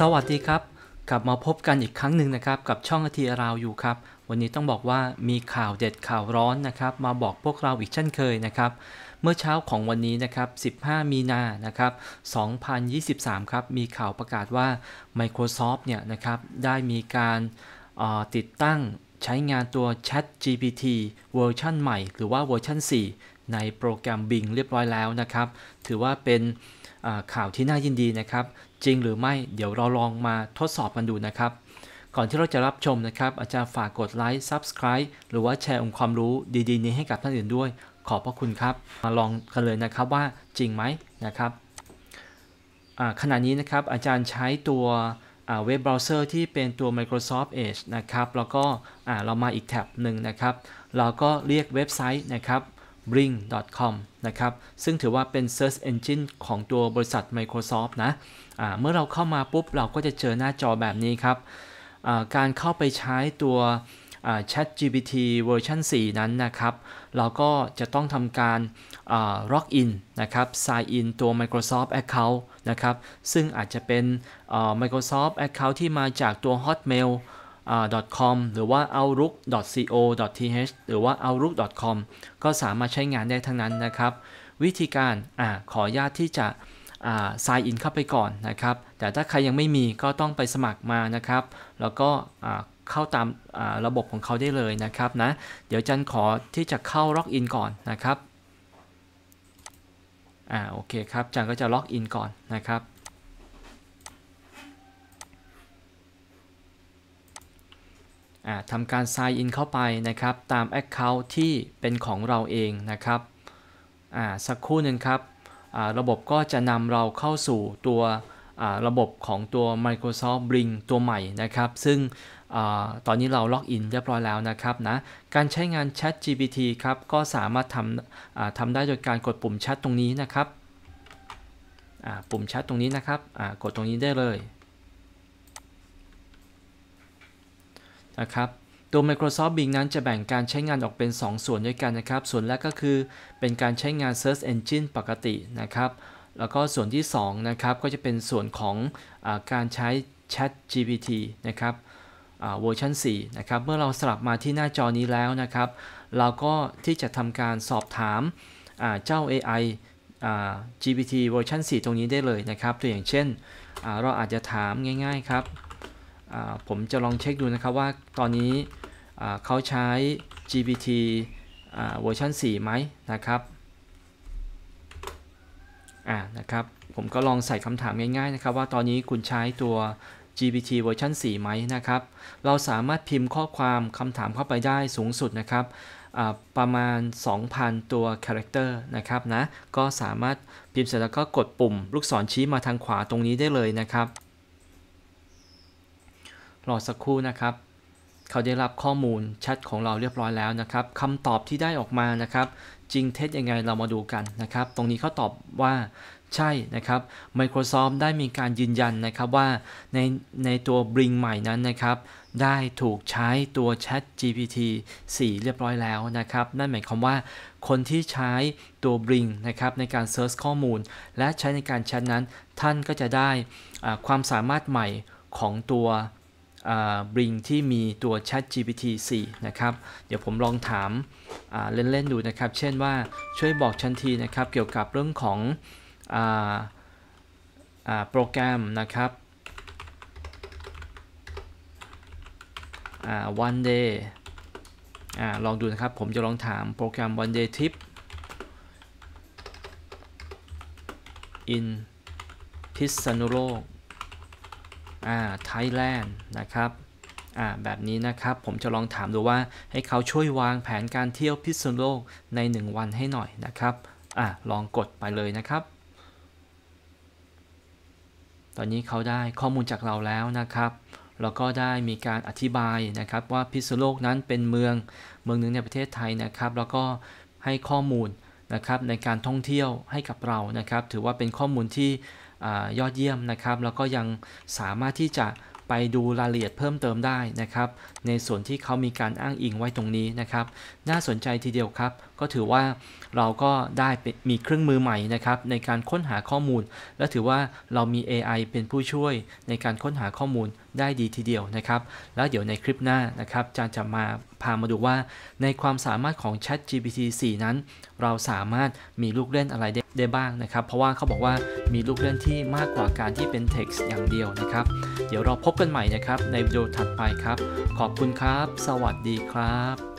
สวัสดีครับ กลับมาพบกันอีกครั้งหนึ่งนะครับ กับช่องทีราวอยู่ครับ วันนี้ต้องบอกว่ามีข่าวเด็ดข่าวร้อนนะครับ มาบอกพวกเราอีกเช่นเคยนะครับ เมื่อเช้าของวันนี้นะครับ 15 มีนานะครับ 2023 ครับ มีข่าวประกาศว่า Microsoft เนี่ยนะครับ ได้มีการติดตั้งใช้งานตัว Chat GPT เวอร์ชันใหม่หรือว่าเวอร์ชัน4ในโปรแกรม Bing เรียบร้อยแล้วนะครับ ถือว่าเป็นข่าวที่น่ายินดีนะครับ จริงหรือไม่เดี๋ยวเราลองมาทดสอบกันดูนะครับ ก่อนที่เราจะรับชมนะครับ อาจารย์ฝากกดไลค์ Subscribe หรือว่าแชร์องค์ความรู้ดี ๆ นี้ให้กับท่านอื่นด้วย ขอบพระคุณครับมาลองกันเลยนะครับว่าจริงไหมนะครับขณะนี้นะครับอาจารย์ใช้ตัวเว็บเบราว์เซอร์ที่เป็นตัว Microsoft Edge นะครับ แล้วก็เรามาอีกแท็บหนึ่งนะครับ เราก็เรียกเว็บไซต์นะครับ bing.com นะครับ ซึ่งถือว่าเป็น Search Engine ของตัวบริษัท Microsoft นะะเมื่อเราเข้ามาปุ๊บ เราก็จะเจอหน้าจอแบบนี้ครับ การเข้าไปใช้ตัว Chat GPT เวอร์ชัน4 นั้นนะครับ เราก็จะต้องทำการ l ็อกอินนะครับ sign in ตัว Microsoft Account นะครับ ซึ่งอาจจะเป็น Microsoft Account ที่มาจากตัว Hotmail c o m หรือว่า outlook.co.th หรือว่า outlook.com ก็สามารถใช้งานได้ทั้งนั้นนะครับ วิธีการอขออนุญาตที่จะ sign in เข้าไปก่อนนะครับ แต่ถ้าใครยังไม่มีก็ต้องไปสมัครมานะครับ แล้วก็เข้าตามาระบบของเขาได้เลยนะครับนะ เดี๋ยวจันขอที่จะเข้าล็อกอินก่อนนะครับ อ่าโอเคครับ จันก็จะล็อกอินก่อนนะครับทำการ sign in เข้าไปนะครับตาม Account ที่เป็นของเราเองนะครับ สักครู่หนึ่งครับ ระบบก็จะนำเราเข้าสู่ตัวระบบของตัว Microsoft Bing ตัวใหม่นะครับ ซึ่งตอนนี้เราล็อกอินเรียบร้อยแล้วนะครับนะ การใช้งาน Chat GPT ครับก็สามารถทำทำได้โดยการกดปุ่มแชทตรงนี้นะครับ ปุ่มแชทตรงนี้นะครับ กดตรงนี้ได้เลยนะครับตัว Microsoft Bing นั้นจะแบ่งการใช้งานออกเป็น 2 ส่วนด้วยกันนะครับ ส่วนแรกก็คือเป็นการใช้งาน Search Engine ปกตินะครับ แล้วก็ส่วนที่2นะครับก็จะเป็นส่วนของอการใช้ Chat GPT นะครับเวอร์ชัน4 นะครับ เมื่อเราสลับมาที่หน้าจอนี้แล้วนะครับ เราก็ที่จะทำการสอบถามเจ้า AI GPT เวอร์ชัน4 ตรงนี้ได้เลยนะครับ ตัวอย่างเช่น เราอาจจะถามง่ายๆครับผมจะลองเช็คดูนะครับว่าตอนนี้เขาใช้ GPT เวอร์ชัน4ไหมนะครับอ่านะครับ ผมก็ลองใส่คำถามง่ายๆ นะครับว่าตอนนี้คุณใช้ตัว GPT เวอร์ชัน4ไหมนะครับ เราสามารถพิมพ์ข้อความคำถามเข้าไปได้สูงสุดนะครับ ประมาณ 2,000 ตัวคาแรคเตอร์นะครับนะ ก็สามารถพิมพ์เสร็จแล้วก็กดปุ่มลูกศรชี้มาทางขวาตรงนี้ได้เลยนะครับรอสักครู่นะครับ เขาได้รับข้อมูลแชทของเราเรียบร้อยแล้วนะครับคำตอบที่ได้ออกมานะครับ จริงเท็จยังไงเรามาดูกันนะครับ ตรงนี้เขาตอบว่าใช่นะครับ Microsoft ได้มีการยืนยันนะครับว่าในในตัว Bing ใหม่นั้นนะครับ ได้ถูกใช้ตัว Chat GPT 4เรียบร้อยแล้วนะครับ นั่นหมายความว่าคนที่ใช้ตัว Bing นะครับในการเซิร์ชข้อมูล และใช้ในการแชทนั้น ท่านก็จะได้ความสามารถใหม่ของตัวบริงที่มีตัว Chat GPT 4 นะครับ เดี๋ยวผมลองถามเล่นๆ ดูนะครับ เช่นว่าช่วยบอกฉันทีนะครับ เกี่ยวกับเรื่องของโปรแกรมนะครับ one day อลองดูนะครับผมจะลองถามโปรแกรม one day tip in พิษณุโลกอ่าไทยแลนด์นะครับอ่าแบบนี้นะครับผมจะลองถามดูว่าให้เขาช่วยวางแผนการเที่ยวพิษณุโลกใน 1 วันให้หน่อยนะครับอ่าลองกดไปเลยนะครับ ตอนนี้เขาได้ข้อมูลจากเราแล้วนะครับ แล้วก็ได้มีการอธิบายนะครับว่าพิษณุโลกนั้นเป็นเมืองเมืองหนึ่งในประเทศไทยนะครับ แล้วก็ให้ข้อมูลนะครับ ในการท่องเที่ยวให้กับเรานะครับ ถือว่าเป็นข้อมูลที่อยอดเยี่ยมนะครับ แล้วก็ยังสามารถที่จะไปดูรายละเอียดเพิ่มเติมได้นะครับ ในส่วนที่เขามีการอ้างอิงไว้ตรงนี้นะครับ น่าสนใจทีเดียวครับ ก็ถือว่าเราก็ได้มีเครื่องมือใหม่นะครับ ในการค้นหาข้อมูล และถือว่าเรามี AI เป็นผู้ช่วยในการค้นหาข้อมูลได้ดีทีเดียวนะครับ แล้วเดี๋ยวในคลิปหน้านะครับจารย์จะมาพามาดูว่าในความสามารถของ Chat GPT 4 นั้น เราสามารถมีลูกเล่นอะไรได้ได้บ้างนะครับ เพราะว่าเขาบอกว่ามีลูกเล่นที่มากกว่าการที่เป็น text อย่างเดียวนะครับ เดี๋ยวเราพบกันใหม่นะครับในวิดีโอถัดไปครับ ขอบคุณครับ สวัสดีครับ